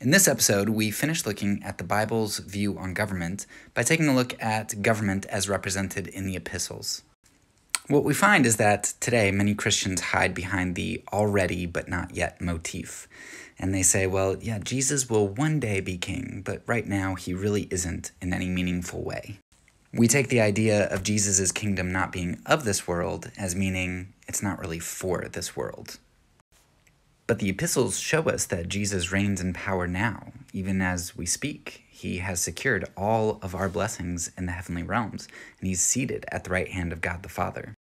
In this episode, we finish looking at the Bible's view on government by taking a look at government as represented in the epistles. What we find is that today many Christians hide behind the already but not yet motif. And they say, well, yeah, Jesus will one day be king, but right now he really isn't in any meaningful way. We take the idea of Jesus' kingdom not being of this world as meaning it's not really for this world. But the epistles show us that Jesus reigns in power now, even as we speak. He has secured all of our blessings in the heavenly realms, and he's seated at the right hand of God the Father.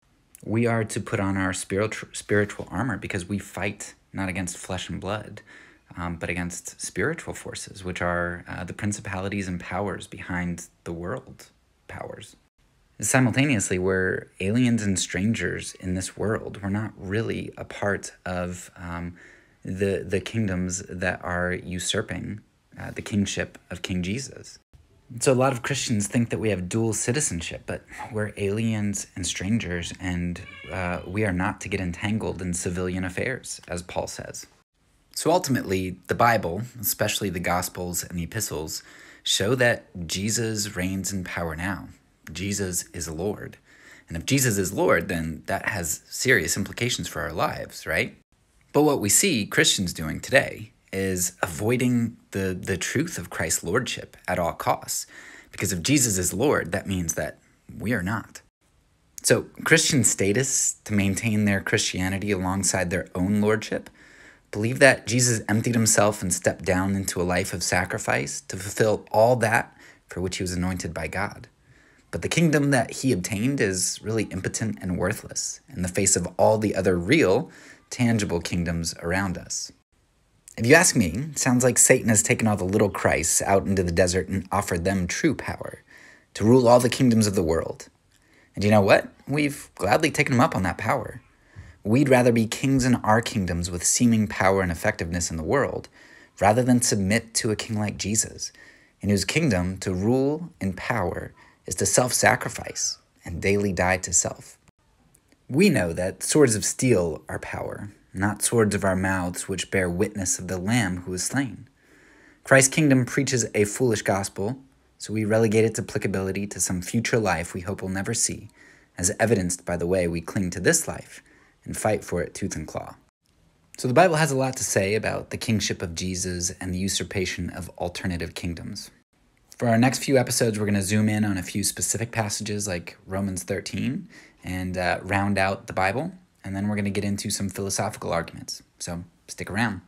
We are to put on our spiritual, spiritual armor because we fight not against flesh and blood, um, but against spiritual forces, which are uh, the principalities and powers behind the world powers. Simultaneously, we're aliens and strangers in this world. We're not really a part of um, the, the kingdoms that are usurping uh, the kingship of King Jesus. So, a lot of Christians think that we have dual citizenship, but we're aliens and strangers, and uh, we are not to get entangled in civilian affairs, as Paul says. So, ultimately, the Bible, especially the Gospels and the Epistles, show that Jesus reigns in power now, Jesus is Lord. And if Jesus is Lord, then that has serious implications for our lives, right? But what we see Christians doing today is avoiding the, the truth of Christ's lordship at all costs. Because if Jesus is Lord, that means that we are not. So, Christian status, to maintain their Christianity alongside their own lordship, believe that Jesus emptied himself and stepped down into a life of sacrifice to fulfill all that for which he was anointed by God. But the kingdom that he obtained is really impotent and worthless in the face of all the other real, tangible kingdoms around us. If you ask me, sounds like Satan has taken all the little Christs out into the desert and offered them true power to rule all the kingdoms of the world. And you know what? We've gladly taken him up on that power. We'd rather be kings in our kingdoms with seeming power and effectiveness in the world, rather than submit to a king like Jesus, in whose kingdom to rule in power is to self sacrifice and daily die to self. We know that swords of steel are power, not swords of our mouths which bear witness of the Lamb who was slain. Christ's kingdom preaches a foolish gospel, so we relegate its applicability to some future life we hope we'll never see, as evidenced by the way we cling to this life and fight for it tooth and claw. So the Bible has a lot to say about the kingship of Jesus and the usurpation of alternative kingdoms. For our next few episodes, we're going to zoom in on a few specific passages like Romans 13 and uh, round out the Bible. And then we're going to get into some philosophical arguments. So stick around.